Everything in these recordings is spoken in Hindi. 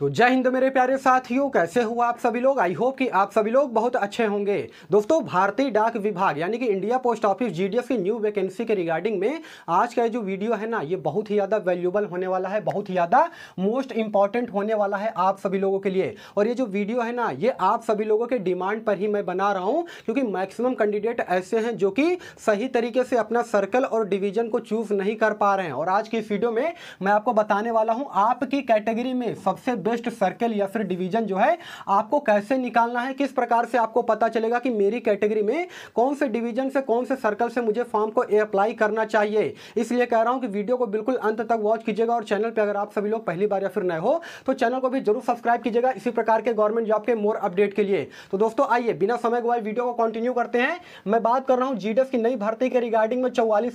तो जय हिंद मेरे प्यारे साथियों कैसे हुआ आप सभी लोग आई होप कि आप सभी लोग बहुत अच्छे होंगे दोस्तों भारतीय डाक विभाग यानी कि इंडिया पोस्ट ऑफिस जीडीएस की न्यू वैकेंसी के रिगार्डिंग में आज का जो वीडियो है ना ये बहुत ही ज़्यादा वैल्यूबल होने वाला है बहुत ही ज़्यादा मोस्ट इंपॉर्टेंट होने वाला है आप सभी लोगों के लिए और ये जो वीडियो है ना ये आप सभी लोगों के डिमांड पर ही मैं बना रहा हूँ क्योंकि मैक्सिमम कैंडिडेट ऐसे हैं जो कि सही तरीके से अपना सर्कल और डिवीजन को चूज नहीं कर पा रहे हैं और आज की इस वीडियो में मैं आपको बताने वाला हूँ आपकी कैटेगरी में सबसे बेस्ट सर्कल या फिर डिवीजन जो है आपको कैसे निकालना है किस प्रकार से आपको पता चलेगा कि मेरी कैटेगरी में कौन से डिवीजन से कौन से सर्कल से मुझे फॉर्म को अप्लाई करना चाहिए इसलिए कह रहा हूँ कि वीडियो को बिल्कुल अंत तक वॉच कीजिएगा और चैनल पर अगर आप सभी लोग पहली बार या फिर नए हो तो चैनल को भी जरूर सब्सक्राइब कीजिएगा इसी प्रकार के गवर्नमेंट जॉब के मोर अपडेट के लिए तो दोस्तों आइए बिना समय गवाए वीडियो को कंटिन्यू करते हैं मैं बात कर रहा हूँ जीडीएस e की नई भर्ती के रिगार्डिंग में चौवालीस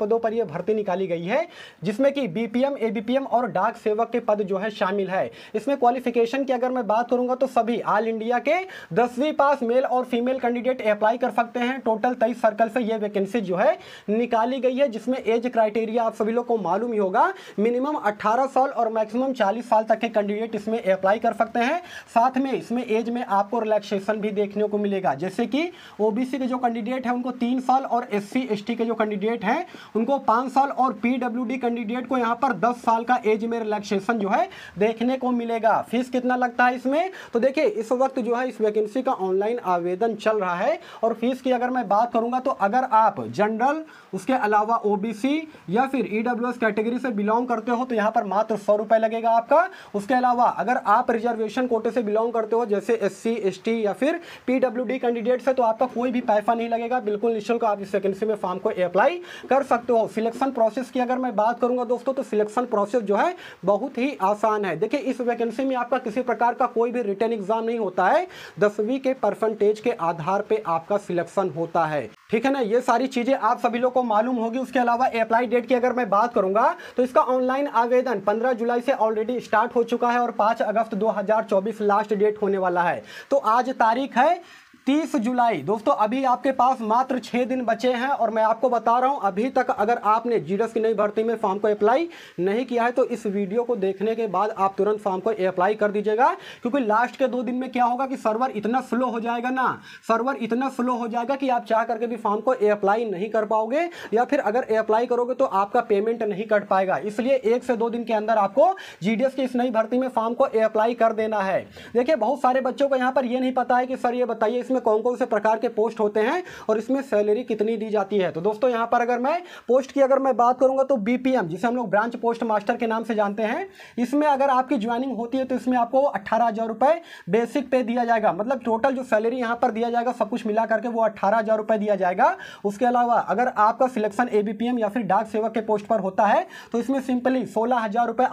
पदों पर यह भर्ती निकाली गई है जिसमें कि बीपीएम एबीपीएम और डाक सेवक के पद जो है शामिल शामिल है इसमें क्वालिफिकेशन की अगर मैं बात करूंगा तो सभी ऑल इंडिया के दसवीं पास मेल और फीमेल कैंडिडेट अप्लाई कर सकते हैं टोटल तेईस सर्कल से यह वैकेंसी जो है निकाली गई है जिसमें एज क्राइटेरिया आप सभी लोग को मालूम ही होगा मिनिमम अट्ठारह साल और मैक्सिमम चालीस साल तक के कैंडिडेट इसमें अप्लाई कर सकते हैं साथ में इसमें एज में आपको रिलैक्सेशन भी देखने को मिलेगा जैसे कि ओबीसी के जो कैंडिडेट हैं उनको तीन साल और एस सी के जो कैंडिडेट हैं उनको पांच साल और पीडब्ल्यूडी कैंडिडेट को यहां पर दस साल का एज में रिलैक्सेशन जो है दे देखने को मिलेगा फीस कितना लगता है इसमें तो देखिए इस वक्त जो है इस वैकेंसी का ऑनलाइन आवेदन चल रहा है और फीस की अगर मैं बात करूंगा तो अगर आप जनरल उसके अलावा ओबीसी या फिर ईडब्ल्यूएस e कैटेगरी से बिलोंग करते हो तो यहाँ पर मात्र सौ रुपए लगेगा आपका उसके अलावा अगर आप रिजर्वेशन कोटे से बिलोंग करते हो जैसे एस सी या फिर डी कैंडिडेट से तो आपका कोई भी पैसा नहीं लगेगा बिल्कुल निःशुल्क आप इस वैकेंसी में फॉर्म को अप्लाई कर सकते हो सिलेक्शन प्रोसेस की अगर मैं बात करूंगा दोस्तों तो सिलेक्शन प्रोसेस जो है बहुत ही आसान है देखिए इस वैकेंसी में आपका किसी प्रकार का कोई भी रिटर्न एग्जाम नहीं होता है दसवीं के परसेंटेज के आधार पे आपका सिलेक्शन होता है ठीक है ना ये सारी चीजें आप सभी लोग को मालूम होगी उसके अलावा अप्लाई डेट की अगर मैं बात करूंगा तो इसका ऑनलाइन आवेदन 15 जुलाई से ऑलरेडी स्टार्ट हो चुका है और 5 अगस्त 2024 लास्ट डेट होने वाला है तो आज तारीख है तीस जुलाई दोस्तों अभी आपके पास मात्र छह दिन बचे हैं और मैं आपको बता रहा हूं अभी तक अगर आपने जीडस e की नई भर्ती में फॉर्म को अप्लाई नहीं किया है तो इस वीडियो को देखने के बाद आप तुरंत फॉर्म को अप्लाई कर दीजिएगा क्योंकि लास्ट के दो दिन में क्या होगा कि सर्वर इतना स्लो हो जाएगा ना सर्वर इतना स्लो हो जाएगा कि आप चाह करके भी फॉर्म को अप्लाई नहीं कर पाओगे या फिर अगर अप्लाई करोगे तो आपका पेमेंट नहीं कट पाएगा इसलिए एक से दो दिन के अंदर आपको जी e की इस नई भर्ती में फॉर्म को अप्लाई कर देना है देखिए बहुत सारे बच्चों को यहाँ पर यह नहीं पता है कि सर ये बताइए इसमें में कौन कौन से प्रकार के पोस्ट होते हैं और इसमें सैलरी कितनी दी जाती है तो दोस्तों यहाँ पर अगर मैं पोस्ट की अगर मैं बात करूँगा तो बी जिसे हम लोग ब्रांच पोस्ट मास्टर के नाम से जानते हैं इसमें अगर आपकी ज्वाइनिंग होती है तो इसमें आपको अट्ठारह बेसिक पे दिया जाएगा मतलब टोटल जो सैलरी यहाँ पर दिया जाएगा सब कुछ मिला करके वो अट्ठारह दिया जाएगा उसके अलावा अगर आपका सिलेक्शन ए या फिर डाक सेवक के पोस्ट पर होता है तो इसमें सिंपली सोलह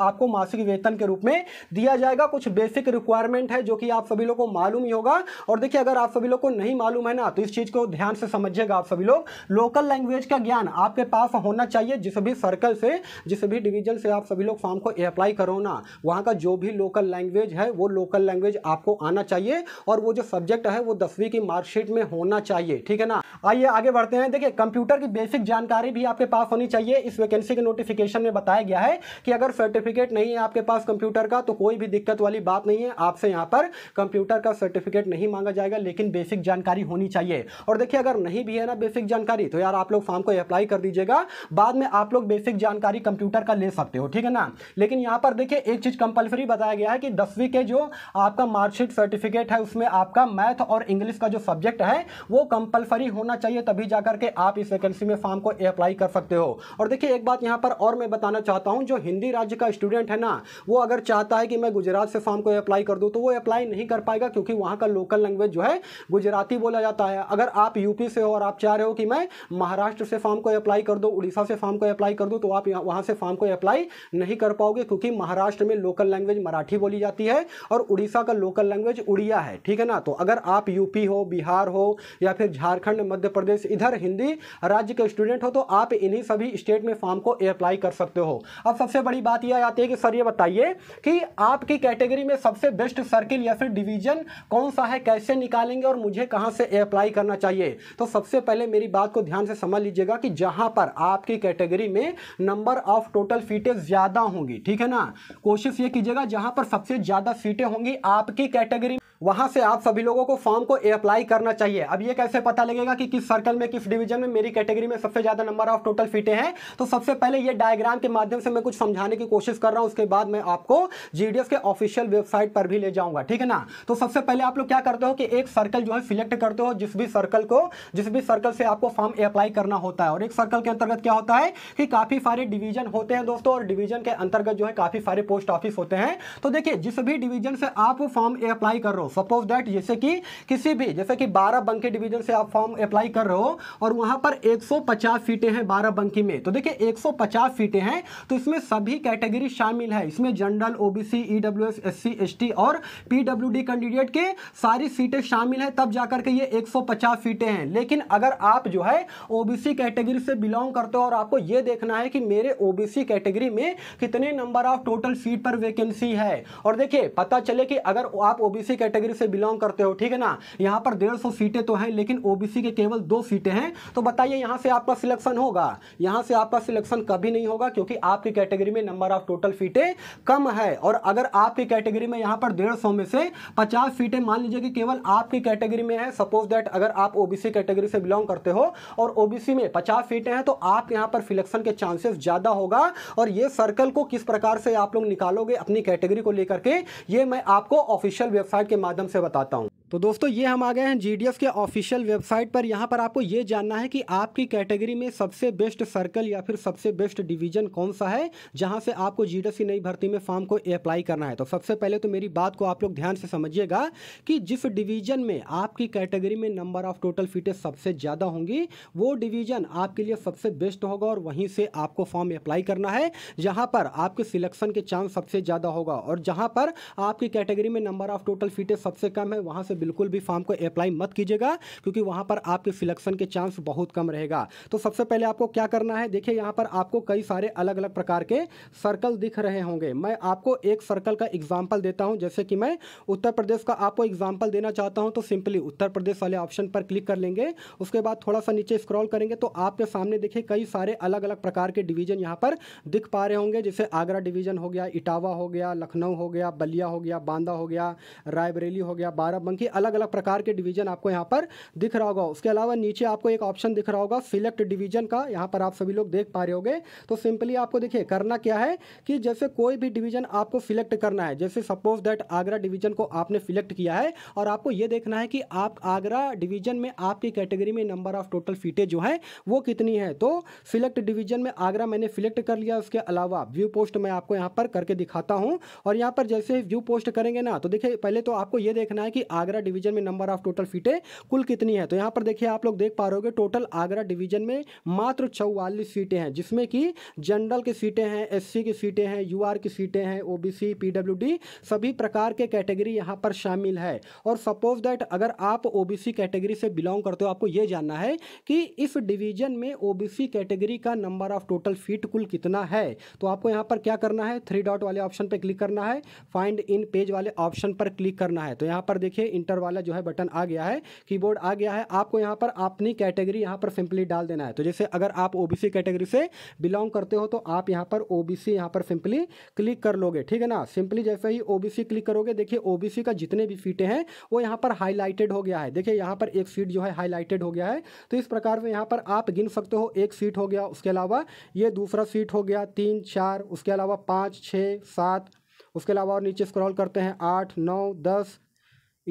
आपको मासिक वेतन के रूप में दिया जाएगा कुछ बेसिक रिक्वायरमेंट है जो कि आप सभी लोगों को मालूम ही होगा और देखिए अगर आप सभी सभी लोग को नहीं मालूम है ना तो इस चीज़ को ध्यान से समझिएगा आप सभी लोग लोकल लैंग्वेज का ज्ञान आपके पास होना चाहिए जिस भी सर्कल से जिस भी डिवीजन से आप सभी लोग फॉर्म को अप्लाई करो ना वहां का जो भी लोकल लैंग्वेज है वो लोकल लैंग्वेज आपको आना चाहिए और वो जो सब्जेक्ट है वो दसवीं की मार्कशीट में होना चाहिए ठीक है ना आइए आगे बढ़ते हैं देखिए कंप्यूटर की बेसिक जानकारी भी आपके पास होनी चाहिए इस वैकेंसी के नोटिफिकेशन में बताया गया है कि अगर सर्टिफिकेट नहीं है आपके पास कंप्यूटर का तो कोई भी दिक्कत वाली बात नहीं है आपसे यहां पर कंप्यूटर का सर्टिफिकेट नहीं मांगा जाएगा लेकिन बेसिक जानकारी होनी चाहिए और देखिए अगर नहीं भी है ना बेसिक जानकारी तो यार आप लोग फॉर्म को अप्लाई कर दीजिएगा बाद में आप लोग बेसिक जानकारी कंप्यूटर का ले सकते हो ठीक है ना लेकिन यहाँ पर देखिए एक चीज़ कंपल्सरी बताया गया है कि दसवीं के जो आपका मार्कशीट सर्टिफिकेट है उसमें आपका मैथ और इंग्लिश का जो सब्जेक्ट है वो कंपल्सरी होना चाहिए तभी जा करके आप इस वैकेंसी में फॉर्म को अप्लाई कर सकते हो और देखिए एक बात यहाँ पर और मैं बताना चाहता हूँ जो हिंदी राज्य का स्टूडेंट है ना वो अगर चाहता है कि मैं गुजरात से फॉर्म को अप्लाई कर दूँ तो वो अप्लाई नहीं कर पाएगा क्योंकि वहाँ का लोकल लैंग्वेज जो है गुजराती बोला जाता है अगर आप यूपी से हो और आप चाह रहे हो कि मैं महाराष्ट्र से फॉर्म को अप्लाई कर दो उड़ीसा से फॉर्म को अप्लाई कर दो तो आप वहाँ से फॉर्म को अप्लाई नहीं कर पाओगे क्योंकि महाराष्ट्र में लोकल लैंग्वेज मराठी बोली जाती है और उड़ीसा का लोकल लैंग्वेज उड़िया है ठीक है ना तो अगर आप यूपी हो बिहार हो या फिर झारखंड मध्य प्रदेश इधर हिंदी राज्य के स्टूडेंट हो तो आप इन्हीं सभी स्टेट में फॉर्म को अप्लाई कर सकते हो अब सबसे बड़ी बात यह आती है कि सर ये बताइए कि आपकी कैटेगरी में सबसे बेस्ट सर्किल या फिर डिवीजन कौन सा है कैसे निकालेंगे और मुझे कहाँ से अप्लाई करना चाहिए तो सबसे पहले मेरी बात को ध्यान से समझ लीजिएगा कि जहाँ पर आपकी कैटेगरी में नंबर ऑफ टोटल सीटें ज़्यादा होंगी ठीक है ना कोशिश ये कीजिएगा जहाँ पर सबसे ज़्यादा सीटें होंगी आपकी कैटेगरी वहां से आप सभी लोगों को फॉर्म को अप्लाई करना चाहिए अब ये कैसे पता लगेगा कि किस सर्कल में किस डिवीजन में मेरी कैटेगरी में सबसे ज़्यादा नंबर ऑफ टोटल फीटे हैं तो सबसे पहले ये डायग्राम के माध्यम से मैं कुछ समझाने की कोशिश कर रहा हूँ उसके बाद मैं आपको जी के ऑफिशियल वेबसाइट पर भी ले जाऊंगा ठीक है ना तो सबसे पहले आप लोग क्या करते हो कि एक सर्कल जो है सिलेक्ट करते हो जिस भी सर्कल को जिस भी सर्कल से आपको फॉर्म अप्लाई करना होता है और एक सर्कल के अंतर्गत क्या होता है कि काफ़ी सारे डिवीजन होते हैं दोस्तों और डिवीजन के अंतर्गत जो है काफ़ी सारे पोस्ट ऑफिस होते हैं तो देखिए जिस भी डिवीजन से आप फॉर्म अप्लाई कर रहे हो सपोज दैट जैसे कि किसी भी जैसे कि बारह बंकी डिवीजन से आप फॉर्म अप्लाई कर रहे हो और वहां पर 150 सीटें हैं बारह बंकी में तो देखिए 150 सीटें हैं तो इसमें सभी कैटेगरी शामिल है इसमें general OBC EWS S ST और पीडब्ल्यूडी कैंडिडेट के सारी सीटें शामिल है तब जाकर के ये 150 सीटें हैं लेकिन अगर आप जो है ओबीसी कैटेगरी से बिलोंग करते हो और आपको ये देखना है कि मेरे ओबीसी कैटेगरी में कितने नंबर ऑफ टोटल सीट पर वैकेंसी है और देखिए पता चले कि अगर आप ओबीसी कैटेगरी कैटेगरी से बिलोंग करते हो ठीक है ना यहाँ पर डेढ़ सौ सीटें तो हैं लेकिन ओबीसी के केवल दो सीटें हैं तो बताइए यहाँ से आपका सिलेक्शन होगा यहाँ से आपका सिलेक्शन कभी नहीं होगा क्योंकि आपकी कैटेगरी में नंबर ऑफ टोटल सीटें कम है और अगर आपकी कैटेगरी में यहाँ पर डेढ़ में से पचास सीटें मान लीजिए कि केवल आपकी कैटेगरी में है सपोज दैट अगर आप ओबीसी कैटेगरी से बिलोंग करते हो और ओबीसी में पचास सीटें हैं तो आप यहाँ पर सिलेक्शन के चांसेस ज़्यादा होगा और ये सर्कल को किस प्रकार से आप लोग निकालोगे अपनी कैटेगरी को लेकर के ये मैं आपको ऑफिशियल वेबसाइट के माध्यम से बताता हूँ तो दोस्तों ये हम आ गए हैं जी के ऑफिशियल वेबसाइट पर यहाँ पर आपको ये जानना है कि आपकी कैटेगरी में सबसे बेस्ट सर्कल या फिर सबसे बेस्ट डिवीजन कौन सा है जहाँ से आपको जी की नई भर्ती में फॉर्म को अप्लाई करना है तो सबसे पहले तो मेरी बात को आप लोग ध्यान से समझिएगा कि जिस डिवीजन में आपकी कैटेगरी में नंबर ऑफ टोटल फीटें सबसे ज़्यादा होंगी वो डिवीजन आपके लिए सबसे बेस्ट होगा और वहीं से आपको फॉर्म अप्लाई करना है जहाँ पर आपके सिलेक्शन के चांस सबसे ज़्यादा होगा और जहाँ पर आपकी कैटेगरी में नंबर ऑफ टोटल फीटें सबसे कम है वहाँ से में बिल्कुल भी फॉर्म को अप्लाई मत कीजिएगा क्योंकि वहाँ पर आपके सिलेक्शन के चांस बहुत कम रहेगा तो सबसे पहले आपको क्या करना है देखिए यहाँ पर आपको कई सारे अलग अलग प्रकार के सर्कल दिख रहे होंगे मैं आपको एक सर्कल का एग्जाम्पल देता हूँ जैसे कि मैं उत्तर प्रदेश का आपको एग्जाम्पल देना चाहता हूँ तो सिंपली उत्तर प्रदेश वाले ऑप्शन पर क्लिक कर लेंगे उसके बाद थोड़ा सा नीचे स्क्रॉल करेंगे तो आपके सामने देखिए कई सारे अलग अलग प्रकार के डिवीजन यहाँ पर दिख पा रहे होंगे जैसे आगरा डिवीजन हो गया इटावा हो गया लखनऊ हो गया बलिया हो गया बांदा हो गया रायबरेली हो गया बाराबंकी की अलग अलग प्रकार के डिवीजन आपको यहाँ पर दिख रहा होगा उसके अलावा नीचे आपको एक ऑप्शन दिख रहा होगा सिलेक्ट डिवीजन का यहाँ पर आप सभी लोग देख पा रहे होगे तो सिंपली आपको देखिए करना क्या है कि जैसे कोई भी डिवीजन आपको सिलेक्ट करना है जैसे सपोज दैट आगरा डिवीजन को आपने सिलेक्ट किया है और आपको ये देखना है कि आप आगरा डिवीजन में आपकी कैटेगरी में नंबर ऑफ टोटल सीटें जो हैं वो कितनी है तो सिलेक्ट डिवीजन में आगरा मैंने सिलेक्ट कर लिया उसके अलावा व्यू पोस्ट मैं आपको यहाँ पर करके दिखाता हूँ और यहाँ पर जैसे व्यू पोस्ट करेंगे ना तो देखिए पहले तो आपको ये देखना है कि आगरा आगरा डिवीजन में नंबर ऑफ टोटल फीटें कुल कितनी है तो यहाँ पर देखिए आप लोग देख पा रहे हो टोटल आगरा डिवीजन में मात्र चौवालीस सीटें हैं जिसमें कि जनरल की सीटें हैं एससी की सीटें हैं यूआर की सीटें हैं ओबीसी पीडब्ल्यूडी सभी प्रकार के कैटेगरी यहाँ पर शामिल है और सपोज दैट अगर आप ओबीसी कैटेगरी से बिलोंग करते हो आपको ये जानना है कि इस डिवीजन में ओबीसी कैटेगरी का नंबर ऑफ टोटल फीट कुल कितना है तो आपको यहाँ पर क्या करना है थ्री डॉट वाले ऑप्शन पर क्लिक करना है फाइंड इन पेज वाले ऑप्शन पर क्लिक करना है तो यहाँ पर देखिए इन इंटर वाला जो है बटन आ गया है कीबोर्ड आ गया है आपको यहाँ पर अपनी कैटेगरी यहाँ पर सिंपली डाल देना है तो जैसे अगर आप ओ कैटेगरी से बिलोंग करते हो तो आप यहाँ पर ओ यहाँ पर सिंपली क्लिक कर लोगे ठीक है ना सिंपली जैसे ही ओ क्लिक करोगे देखिए ओ का जितने भी सीटें हैं वो यहाँ पर हाईलाइटेड हो गया है देखिए यहाँ पर एक सीट जो है हाईलाइटेड हो गया है तो इस प्रकार से यहाँ पर आप गिन सकते हो एक सीट हो गया उसके अलावा ये दूसरा सीट हो गया तीन चार उसके अलावा पाँच छः सात उसके अलावा और नीचे स्क्रॉल करते हैं आठ नौ दस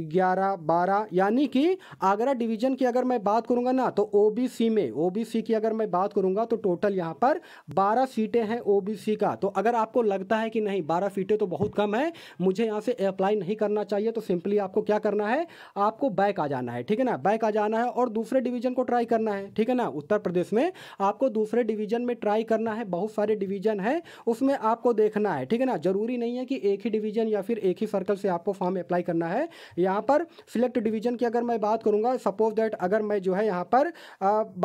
ग्यारह बारह यानी कि आगरा डिवीजन की अगर मैं बात करूंगा ना तो ओबीसी में ओबीसी की अगर मैं बात करूंगा तो टोटल यहाँ पर बारह सीटें हैं ओबीसी का तो अगर आपको लगता है कि नहीं बारह सीटें तो बहुत कम है मुझे यहाँ से अप्लाई नहीं करना चाहिए तो सिंपली आपको क्या करना है आपको बैक आ जाना है ठीक है ना बैक आ जाना है और दूसरे डिवीजन को ट्राई करना है ठीक है ना उत्तर प्रदेश में आपको दूसरे डिवीजन में ट्राई करना है बहुत सारे डिवीजन है उसमें आपको देखना है ठीक है ना जरूरी नहीं है कि एक ही डिवीजन या फिर एक ही सर्कल से आपको फॉर्म अप्लाई करना है यहाँ पर सिलेक्ट डिवीजन की अगर मैं बात करूँगा सपोज दैट अगर मैं जो है यहाँ पर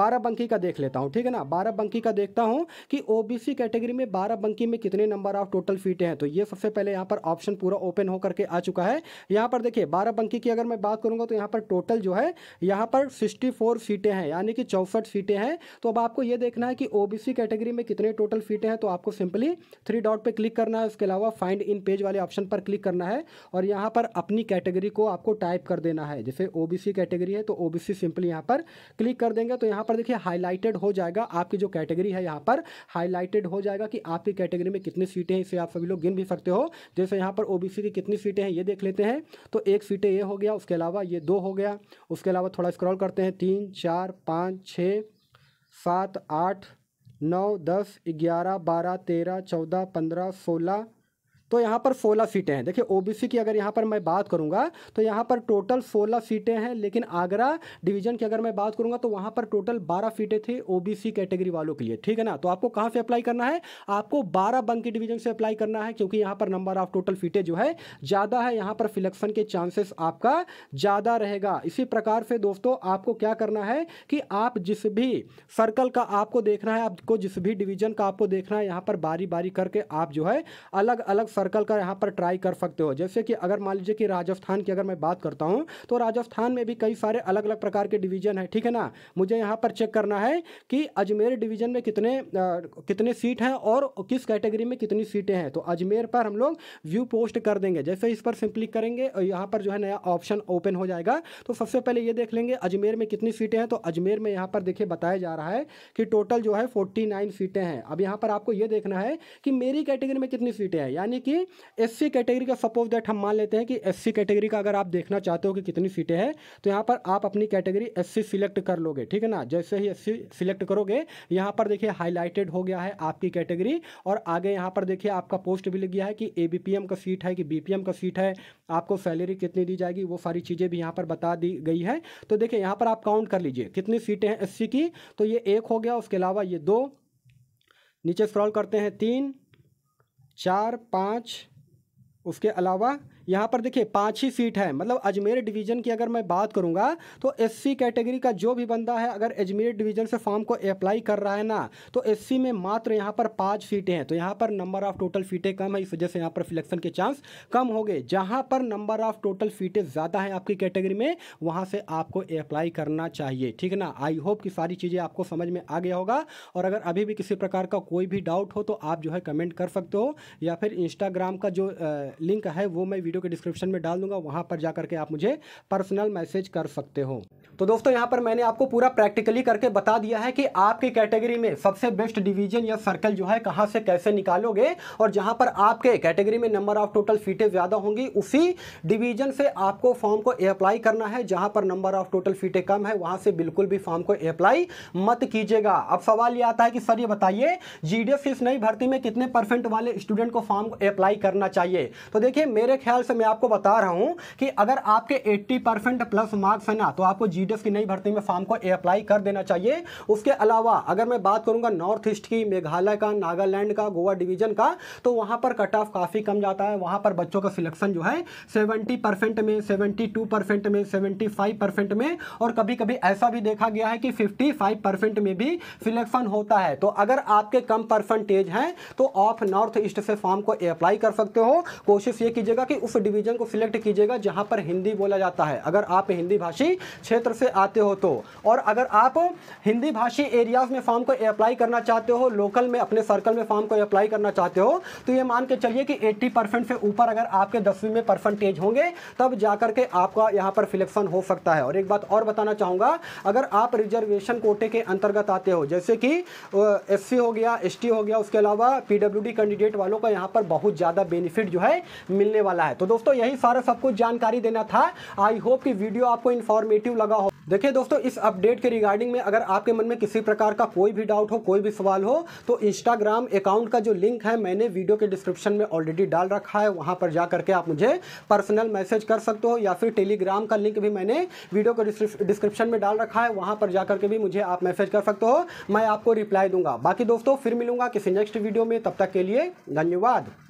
बारह बंकी का देख लेता हूँ ठीक है ना बारह बंकी का देखता हूँ कि ओ कैटेगरी में बारह बंकी में कितने नंबर ऑफ टोटल सीटें हैं तो ये सबसे पहले यहाँ पर ऑप्शन पूरा ओपन होकर के आ चुका है यहाँ पर देखिए बारह बंकी की अगर मैं बात करूँगा तो यहाँ पर टोटल जो है यहाँ पर सिक्सटी सीटें हैं यानी कि चौंसठ सीटें हैं तो अब आपको ये देखना है कि ओ कैटेगरी में कितने टोटल सीटें हैं तो आपको सिंपली थ्री डॉट पर क्लिक करना है उसके अलावा फाइंड इन पेज वाले ऑप्शन पर क्लिक करना है और यहाँ पर अपनी कैटेगरी को आपको टाइप कर देना है जैसे ओबीसी कैटेगरी है तो ओबीसी सिंपली यहाँ पर क्लिक कर देंगे तो यहाँ पर देखिए हाईलाइटेड हो जाएगा आपकी जो कैटेगरी है यहाँ पर हाईलाइटेड हो जाएगा कि आपकी कैटेगरी में कितनी सीटें हैं इसे आप सभी लोग गिन भी सकते हो जैसे यहाँ पर ओबीसी की कितनी सीटें हैं ये देख लेते हैं तो एक सीटें ये हो गया उसके अलावा ये दो हो गया उसके अलावा थोड़ा स्क्रॉल करते हैं तीन चार पाँच छः सात आठ नौ दस ग्यारह बारह तेरह चौदह पंद्रह सोलह तो यहाँ पर सोलह सीटें हैं देखिए ओबीसी की अगर यहाँ पर मैं बात करूँगा तो यहाँ पर टोटल सोलह सीटें हैं लेकिन आगरा डिवीजन की अगर मैं बात करूँगा तो वहाँ पर टोटल बारह सीटें थी ओबीसी कैटेगरी वालों के लिए ठीक है ना तो आपको कहाँ से अप्लाई करना है आपको बारह बंकी डिवीजन से अप्लाई करना है क्योंकि यहाँ पर नंबर ऑफ टोटल सीटें जो है ज़्यादा है यहाँ पर सिलेक्शन के चांसेस आपका ज़्यादा रहेगा इसी प्रकार से दोस्तों आपको क्या करना है कि आप जिस भी सर्कल का आपको देखना है आपको जिस भी डिवीजन का आपको देखना है यहाँ पर बारी बारी करके आप जो है अलग अलग सर्कल का यहाँ पर ट्राई कर सकते हो जैसे कि अगर मान लीजिए कि राजस्थान की अगर मैं बात करता हूँ तो राजस्थान में भी कई सारे अलग अलग प्रकार के डिवीज़न है ठीक है ना मुझे यहाँ पर चेक करना है कि अजमेर डिवीज़न में कितने आ, कितने सीट हैं और किस कैटेगरी में कितनी सीटें हैं तो अजमेर पर हम लोग व्यू पोस्ट कर देंगे जैसे इस पर सिंपली करेंगे और यहाँ पर जो है नया ऑप्शन ओपन हो जाएगा तो सबसे पहले ये देख लेंगे अजमेर में कितनी सीटें हैं तो अजमेर में यहाँ पर देखिए बताया जा रहा है कि टोटल जो है फोर्टी सीटें हैं अब यहाँ पर आपको ये देखना है कि मेरी कैटेगरी में कितनी सीटें हैं यानी कि कि एस कैटेगरी का सपोज दैट हम मान लेते हैं कि एस कैटेगरी का अगर आप देखना चाहते हो कि कितनी सीटें हैं तो यहाँ पर आप अपनी कैटेगरी एस सिलेक्ट कर लोगे ठीक है ना जैसे ही एस सिलेक्ट करोगे यहाँ पर देखिए हाईलाइटेड हो गया है आपकी कैटेगरी और आगे यहाँ पर देखिए आपका पोस्ट भी लग गया है कि ए का सीट है कि बी का सीट है आपको सैलरी कितनी दी जाएगी वो सारी चीज़ें भी यहाँ पर बता दी गई है तो देखिए यहाँ पर आप काउंट कर लीजिए कितनी सीटें हैं एस की तो ये एक हो गया उसके अलावा ये दो नीचे स्क्रॉल करते हैं तीन चार पाँच उसके अलावा यहाँ पर देखिए पाँच ही सीट है मतलब अजमेर डिवीज़न की अगर मैं बात करूँगा तो एससी कैटेगरी का जो भी बंदा है अगर अजमेर डिवीज़न से फॉर्म को अप्लाई कर रहा है ना तो एससी में मात्र यहाँ पर पाँच सीटें हैं तो यहाँ पर नंबर ऑफ़ टोटल सीटें कम है इस वजह से यहाँ पर सिलेक्शन के चांस कम हो गए जहाँ पर नंबर ऑफ़ टोटल सीटें ज़्यादा हैं आपकी कैटेगरी में वहाँ से आपको अप्लाई करना चाहिए ठीक ना आई होप कि सारी चीज़ें आपको समझ में आ गया होगा और अगर अभी भी किसी प्रकार का कोई भी डाउट हो तो आप जो है कमेंट कर सकते हो या फिर इंस्टाग्राम का जो लिंक है वो मैं वीडियो के डिस्क्रिप्शन में डाल दूंगा वहां पर जाकर के आप मुझे पर्सनल मैसेज कर सकते हो तो दोस्तों यहां पर मैंने आपको पूरा प्रैक्टिकली करके बता दिया है कि आपके कैटेगरी में सबसे बेस्ट डिवीजन या सर्कल जो है कहां से कैसे निकालोगे और जहां पर आपके कैटेगरी में नंबर ऑफ टोटल सीटें ज़्यादा होंगी उसी डिवीजन से आपको फॉर्म को अप्लाई करना है जहां पर नंबर ऑफ टोटल सीटें कम है वहां से बिल्कुल भी फॉर्म को अप्लाई मत कीजिएगा अब सवाल यह आता है कि सर ये बताइए जीडीएफ इस नई भर्ती में कितने परसेंट वाले स्टूडेंट को फॉर्म अप्लाई करना चाहिए तो देखिए मेरे ख्याल ख्याल से मैं आपको बता रहा हूँ कि अगर आपके 80 परसेंट प्लस मार्क्स हैं ना तो आपको जी की नई भर्ती में फॉर्म को अप्लाई कर देना चाहिए उसके अलावा अगर मैं बात करूँगा नॉर्थ ईस्ट की मेघालय का नागालैंड का गोवा डिवीजन का तो वहाँ पर कट ऑफ काफ़ी कम जाता है वहाँ पर बच्चों का सिलेक्शन जो है सेवेंटी में सेवेंटी में सेवेंटी में और कभी कभी ऐसा भी देखा गया है कि फिफ्टी में भी सिलेक्शन होता है तो अगर आपके कम परसेंटेज हैं तो आप नॉर्थ ईस्ट से फॉर्म को अप्लाई कर सकते हो कोशिश ये कीजिएगा कि उस उस डिवीज़न को सिलेक्ट कीजिएगा जहां पर हिंदी बोला जाता है अगर आप हिंदी भाषी क्षेत्र से आते हो तो और अगर आप हिंदी भाषी एरियाज में फॉर्म को अप्लाई करना चाहते हो लोकल में अपने सर्कल में फॉर्म को अप्लाई करना चाहते हो तो ये मान के चलिए कि 80 परसेंट से ऊपर अगर आपके दसवीं में परसेंटेज होंगे तब जाकर के आपका यहाँ पर सिलेक्शन हो सकता है और एक बात और बताना चाहूँगा अगर आप रिजर्वेशन कोटे के अंतर्गत आते हो जैसे कि एस हो गया एस हो गया उसके अलावा पी कैंडिडेट वालों का यहाँ पर बहुत ज़्यादा बेनिफिट जो है मिलने वाला है तो दोस्तों यही सारा सब कुछ जानकारी देना था आई होप कि वीडियो आपको इन्फॉर्मेटिव लगा हो देखिए दोस्तों इस अपडेट के रिगार्डिंग में अगर आपके मन में किसी प्रकार का कोई भी डाउट हो कोई भी सवाल हो तो इंस्टाग्राम अकाउंट का जो लिंक है मैंने वीडियो के डिस्क्रिप्शन में ऑलरेडी डाल रखा है वहाँ पर जा करके आप मुझे पर्सनल मैसेज कर सकते हो या फिर टेलीग्राम का लिंक भी मैंने वीडियो के डिस्क्रिप्शन में डाल रखा है वहाँ पर जा करके भी मुझे आप मैसेज कर सकते हो मैं आपको रिप्लाई दूंगा बाकी दोस्तों फिर मिलूंगा किसी नेक्स्ट वीडियो में तब तक के लिए धन्यवाद